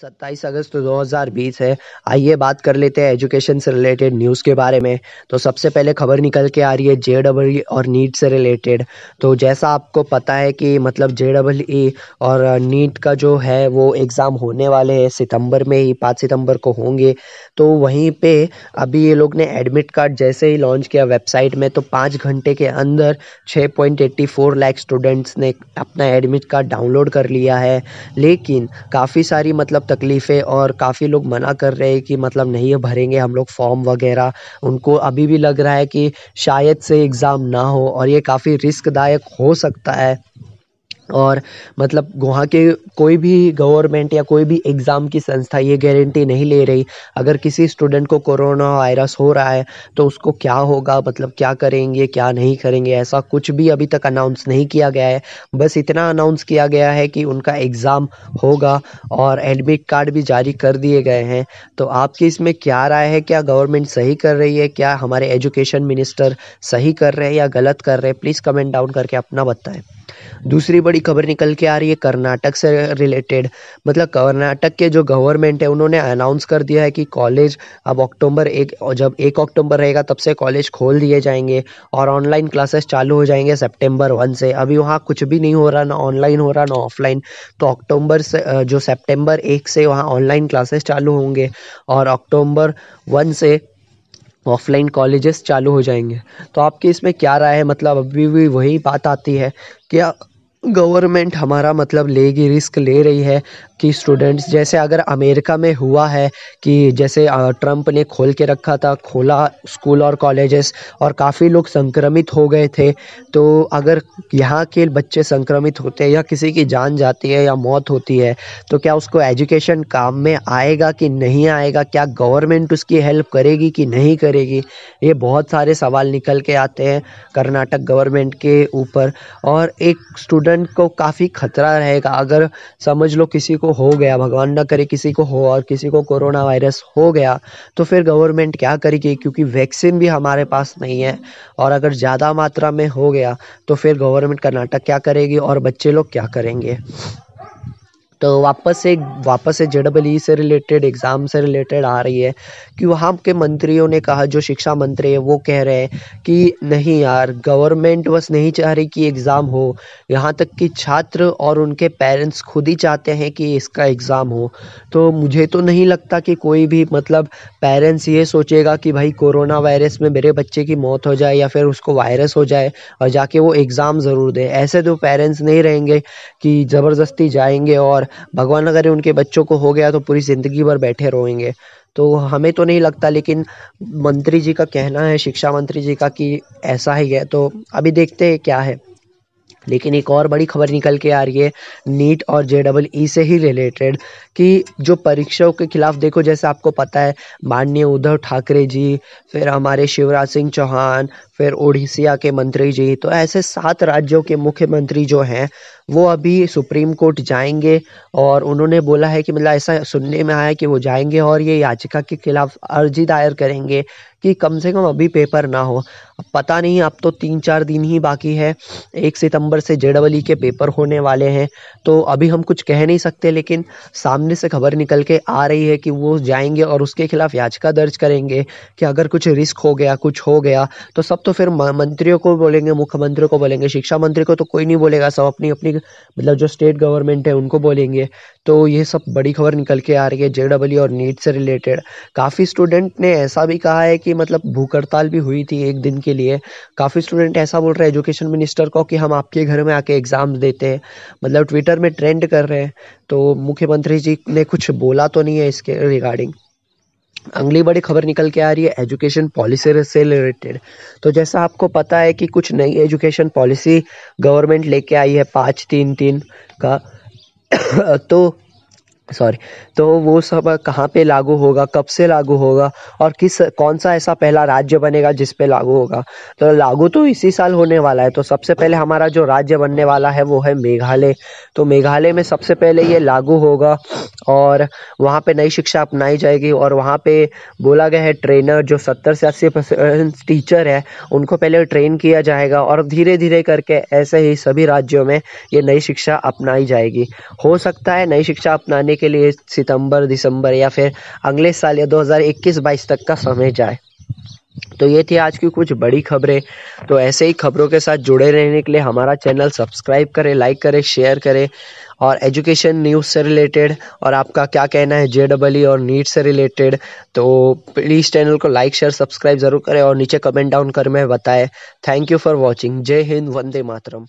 सत्ताईस अगस्त 2020 है आइए बात कर लेते हैं एजुकेशन से रिलेटेड न्यूज़ के बारे में तो सबसे पहले खबर निकल के आ रही है जे और नीट से रिलेटेड तो जैसा आपको पता है कि मतलब जे ई और नीट का जो है वो एग्ज़ाम होने वाले हैं सितंबर में ही पाँच सितंबर को होंगे तो वहीं पे अभी ये लोग ने एडमिट कार्ड जैसे ही लॉन्च किया वेबसाइट में तो पाँच घंटे के अंदर छः point eighty four lakh students ने अपना एडमिट कार्ड डाउनलोड कर लिया है लेकिन काफ़ी सारी मतलब बहुत तकलीफ़ है और काफ़ी लोग मना कर रहे हैं कि मतलब नहीं भरेंगे हम लोग फॉर्म वगैरह उनको अभी भी लग रहा है कि शायद से एग्ज़ाम ना हो और ये काफ़ी रिस्कदायक हो सकता है और मतलब वहाँ के कोई भी गवर्नमेंट या कोई भी एग्ज़ाम की संस्था ये गारंटी नहीं ले रही अगर किसी स्टूडेंट को कोरोना वायरस हो रहा है तो उसको क्या होगा मतलब क्या करेंगे क्या नहीं करेंगे ऐसा कुछ भी अभी तक अनाउंस नहीं किया गया है बस इतना अनाउंस किया गया है कि उनका एग्ज़ाम होगा और एडमिट कार्ड भी जारी कर दिए गए हैं तो आपकी इसमें क्या राय है क्या गवर्नमेंट सही कर रही है क्या हमारे एजुकेशन मिनिस्टर सही कर रहे हैं या गलत कर रहे हैं प्लीज़ कमेंट डाउन करके अपना बताएं दूसरी बड़ी खबर निकल के आ रही है कर्नाटक से रिलेटेड मतलब कर्नाटक के जो गवर्नमेंट है उन्होंने अनाउंस कर दिया है कि कॉलेज अब अक्टूबर एक जब एक अक्टूबर रहेगा तब से कॉलेज खोल दिए जाएंगे और ऑनलाइन क्लासेस चालू हो जाएंगे सेप्टेम्बर वन से अभी वहाँ कुछ भी नहीं हो रहा ना ऑनलाइन हो रहा ना ऑफलाइन तो अक्टूबर से जो सेप्टेम्बर एक से वहाँ ऑनलाइन क्लासेस चालू होंगे और अक्टूबर वन से ऑफलाइन कॉलेजेस चालू हो जाएंगे तो आपकी इसमें क्या राय है मतलब अभी भी वही बात आती है क्या गवर्नमेंट हमारा मतलब लेगी रिस्क ले रही है कि स्टूडेंट्स जैसे अगर अमेरिका में हुआ है कि जैसे ट्रम्प ने खोल के रखा था खोला स्कूल और कॉलेजेस और काफ़ी लोग संक्रमित हो गए थे तो अगर यहाँ के बच्चे संक्रमित होते हैं या किसी की जान जाती है या मौत होती है तो क्या उसको एजुकेशन काम में आएगा कि नहीं आएगा क्या गवर्नमेंट उसकी हेल्प करेगी कि नहीं करेगी ये बहुत सारे सवाल निकल के आते हैं कर्नाटक गवर्नमेंट के ऊपर और एक स्टूडेंट स्टूडेंट को काफ़ी खतरा रहेगा अगर समझ लो किसी को हो गया भगवान ना करे किसी को हो और किसी को कोरोना वायरस हो गया तो फिर गवर्नमेंट क्या करेगी क्योंकि वैक्सीन भी हमारे पास नहीं है और अगर ज़्यादा मात्रा में हो गया तो फिर गवर्नमेंट कर्नाटक क्या करेगी और बच्चे लोग क्या करेंगे तो वापस से वापस से जे डबल ई से रिलेटेड एग्ज़ाम से रिलेटेड आ रही है कि वहाँ के मंत्रियों ने कहा जो शिक्षा मंत्री है वो कह रहे हैं कि नहीं यार गवर्नमेंट बस नहीं चाह रही कि एग्ज़ाम हो यहाँ तक कि छात्र और उनके पेरेंट्स खुद ही चाहते हैं कि इसका एग्ज़ाम हो तो मुझे तो नहीं लगता कि कोई भी मतलब पेरेंट्स ये सोचेगा कि भाई कोरोना वायरस में मेरे बच्चे की मौत हो जाए या फिर उसको वायरस हो जाए और जाके वो एग्ज़ाम ज़रूर दे ऐसे तो पेरेंट्स नहीं रहेंगे कि ज़बरदस्ती जाएंगे और भगवान अगर उनके बच्चों को हो गया तो पूरी ज़िंदगी भर बैठे रोएंगे तो हमें तो नहीं लगता लेकिन मंत्री जी का कहना है शिक्षा मंत्री जी का कि ऐसा ही है तो अभी देखते हैं क्या है लेकिन एक और बड़ी खबर निकल के आ रही है नीट और जे डबल ई से ही रिलेटेड कि जो परीक्षाओं के खिलाफ देखो जैसे आपको पता है माननीय उद्धव ठाकरे जी फिर हमारे शिवराज सिंह चौहान फिर उड़ीसा के मंत्री जी तो ऐसे सात राज्यों के मुख्यमंत्री जो हैं वो अभी सुप्रीम कोर्ट जाएंगे और उन्होंने बोला है कि मतलब ऐसा सुनने में आया कि वो जाएंगे और ये याचिका के खिलाफ अर्जी दायर करेंगे कि कम से कम अभी पेपर ना हो पता नहीं अब तो तीन चार दिन ही बाकी है एक सितंबर से जेडबली के पेपर होने वाले हैं तो अभी हम कुछ कह नहीं सकते लेकिन सामने से खबर निकल के आ रही है कि वो जाएंगे और उसके खिलाफ याचिका दर्ज करेंगे कि अगर कुछ रिस्क हो गया कुछ हो गया तो सब तो फिर मंत्रियों को बोलेंगे मुख्यमंत्रियों को बोलेंगे शिक्षा मंत्री को तो कोई नहीं बोलेगा सब अपनी अपनी मतलब जो स्टेट गवर्नमेंट है उनको बोलेंगे तो ये सब बड़ी खबर निकल के आ रही है जे डब्ल्यू और नीट से रिलेटेड काफ़ी स्टूडेंट ने ऐसा भी कहा है कि मतलब भूख हड़ताल भी हुई थी एक दिन के लिए काफ़ी स्टूडेंट ऐसा बोल रहे हैं एजुकेशन मिनिस्टर को कि हम आपके घर में आके एग्ज़ाम देते हैं मतलब ट्विटर में ट्रेंड कर रहे हैं तो मुख्यमंत्री जी ने कुछ बोला तो नहीं है इसके रिगार्डिंग अगली बड़ी खबर निकल के आ रही है एजुकेशन पॉलिसी से रिलेटेड तो जैसा आपको पता है कि कुछ नई एजुकेशन पॉलिसी गवर्नमेंट लेके आई है पाँच तीन तीन का तो सॉरी तो वो सब कहाँ पे लागू होगा कब से लागू होगा और किस कौन सा ऐसा पहला राज्य बनेगा जिस पे लागू होगा तो लागू तो इसी साल होने वाला है तो सबसे पहले हमारा जो राज्य बनने वाला है वो है मेघालय तो मेघालय में सबसे पहले ये लागू होगा और वहाँ पे नई शिक्षा अपनाई जाएगी और वहाँ पे बोला गया है ट्रेनर जो सत्तर से अस्सी परसेंट टीचर है उनको पहले ट्रेन किया जाएगा और धीरे धीरे करके ऐसे ही सभी राज्यों में ये नई शिक्षा अपनाई जाएगी हो सकता है नई शिक्षा अपनाने करने के लिए सितंबर दिसंबर या फिर अगले साल या 2021-22 तक का समय जाए तो ये थी आज की कुछ बड़ी खबरें तो ऐसे ही खबरों के साथ जुड़े रहने के लिए हमारा चैनल सब्सक्राइब करें लाइक करें शेयर करें और एजुकेशन न्यूज़ से रिलेटेड और आपका क्या कहना है जे डबल ई और नीट से रिलेटेड तो प्लीज़ चैनल को लाइक शेयर सब्सक्राइब ज़रूर करें और नीचे कमेंट डाउन कर में बताएं थैंक यू फॉर वॉचिंग जय हिंद वंदे मातरम